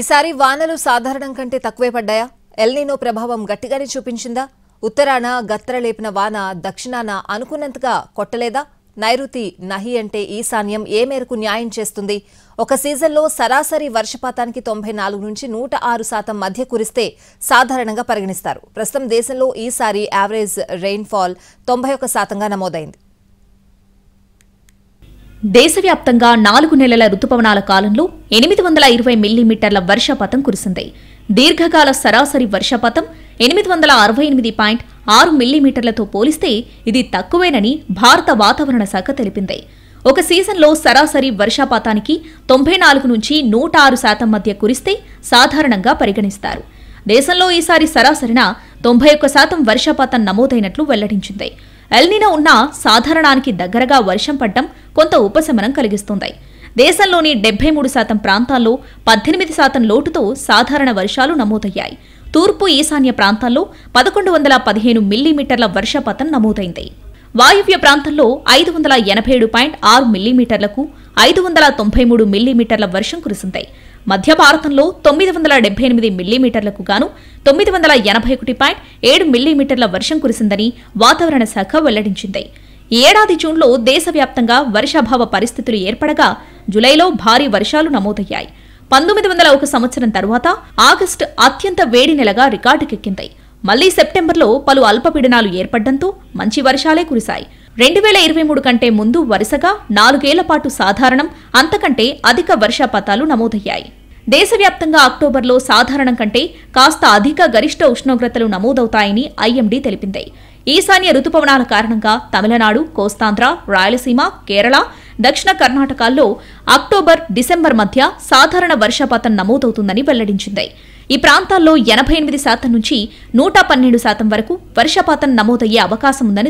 ఈసారి వానలు సాధారణం కంటే తక్కువే పడ్డాయా ఎల్నీనో ప్రభావం గట్టిగానే చూపించిందా ఉత్తరాన గత్తరలేపిన వాన దక్షిణాన అనుకున్నంతగా కొట్టలేదా నైరుతి నహి అంటే ఈశాన్యం ఏ మేరకు న్యాయం చేస్తుంది ఒక సీజన్లో సరాసరి వర్షపాతానికి తొంభై నాలుగు నుంచి నూట ఆరు శాతం మధ్య కురిస్తే సాధారణంగా పరిగణిస్తారు ప్రస్తుతం దేశంలో ఈసారి యావరేజ్ రెయిన్ఫాల్ తొంభై ఒక శాతంగా నమోదైంది దేశవ్యాప్తంగా నాలుగు నెలల రుతుపవనాల కాలంలో ఎనిమిది వందల ఇరవై మిల్లీమీటర్ల వర్షపాతం కురిసింది దీర్ఘకాల సరాసరి వర్షపాతం ఎనిమిది వందల అరవై ఎనిమిది పాయింట్ ఆరు మిల్లీమీటర్లతో పోలిస్తే ఇది తక్కువేనని భారత వాతావరణ శాఖ తెలిపింది ఒక సీజన్లో సరాసరి వర్షపాతానికి తొంభై నాలుగు నుంచి నూట ఆరు శాతం మధ్య కురిస్తే సాధారణంగా పరిగణిస్తారు దేశంలో ఈసారి సరాసరిన తొంభై ఒక్క శాతం వర్షపాతం నమోదైనట్లు వెల్లడించింది ఎల్నినా ఉన్న సాధారణానికి దగ్గరగా వర్షం పడ్డం కొంత ఉపశమనం కలిగిస్తుంది దేశంలోని డెబ్బై మూడు శాతం ప్రాంతాల్లో పద్దెనిమిది శాతం లోటుతో సాధారణ వర్షాలు నమోదయ్యాయి తూర్పు ఈశాన్య ప్రాంతాల్లో పదకొండు వందల పదిహేను మిల్లీమీటర్ల వర్షపాతం నమోదైంది వాయువ్య ప్రాంతంలో ఐదు వందల ఎనభై ఏడు పాయింట్ ఆరు మిల్లీమీటర్లకు ఐదు వందల తొంభై మూడు మిల్లీమీటర్ల వర్షం కురిసింది మధ్య భారతంలో తొమ్మిది వందల డెబ్బై ఎనిమిది మిల్లీమీటర్లకు గాను తొమ్మిది వందల ఎనభై ఒకటి పాయింట్ ఏడు మిల్లీమీటర్ల వర్షం కురిసిందని వాతావరణ శాఖ వెల్లడించింది ఏడాది జూన్లో దేశవ్యాప్తంగా వర్షాభావ పరిస్థితులు ఏర్పడగా జులైలో భారీ వర్షాలు నమోదయ్యాయి పంతొమ్మిది వందల ఒక సంవత్సరం తర్వాత ఆగస్టు అత్యంత వేడి నెలగా రికార్డుకెక్కింది మళ్లీ సెప్టెంబర్లో పలు అల్పపీడనాలు ఏర్పడడంతో మంచి వర్షాలే కురిశాయి రెండు వేల ఇరవై మూడు కంటే ముందు వరుసగా నాలుగేళ్ల పాటు సాధారణం అంతకంటే అధిక వర్షపాతాలు నమోదయ్యాయి దేశవ్యాప్తంగా అక్టోబర్లో సాధారణం కంటే కాస్త అధిక గరిష్ట ఉష్ణోగ్రతలు నమోదవుతాయని ఐఎండీ తెలిపింది ఈశాన్య రుతుపవనాల కారణంగా తమిళనాడు కోస్తాంధ్ర రాయలసీమ కేరళ దక్షిణ కర్ణాటకాల్లో అక్టోబర్ డిసెంబర్ మధ్య సాధారణ వర్షపాతం నమోదవుతుందని వెల్లడించింది ఈ ప్రాంతాల్లో ఎనభై ఎనిమిది శాతం నుంచి నూట పన్నెండు శాతం వరకు వర్షపాతం నమోదయ్యే అవకాశం ఉందని